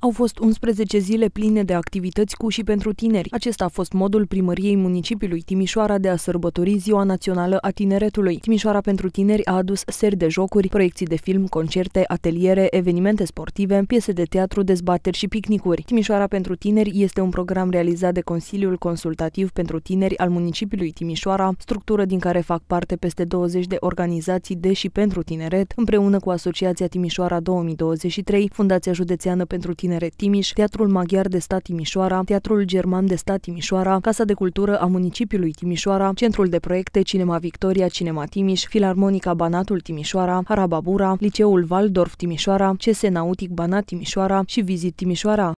Au fost 11 zile pline de activități cu și pentru tineri. Acesta a fost modul primăriei municipiului Timișoara de a sărbători Ziua Națională a Tineretului. Timișoara pentru tineri a adus seri de jocuri, proiecții de film, concerte, ateliere, evenimente sportive, piese de teatru, dezbateri și picnicuri. Timișoara pentru tineri este un program realizat de Consiliul Consultativ pentru Tineri al municipiului Timișoara, structură din care fac parte peste 20 de organizații de și pentru tineret, împreună cu Asociația Timișoara 2023, Fundația Județeană pentru Tineri Tinere Timiș, Teatrul Maghiar de Stat Timișoara, Teatrul German de Stat Timișoara, Casa de Cultură a municipiului Timișoara, Centrul de Proiecte Cinema Victoria Cinema Timiș, Filarmonica Banatul Timișoara, Harababura, Liceul Waldorf Timișoara, CS Nautic Banat Timișoara și Vizit Timișoara.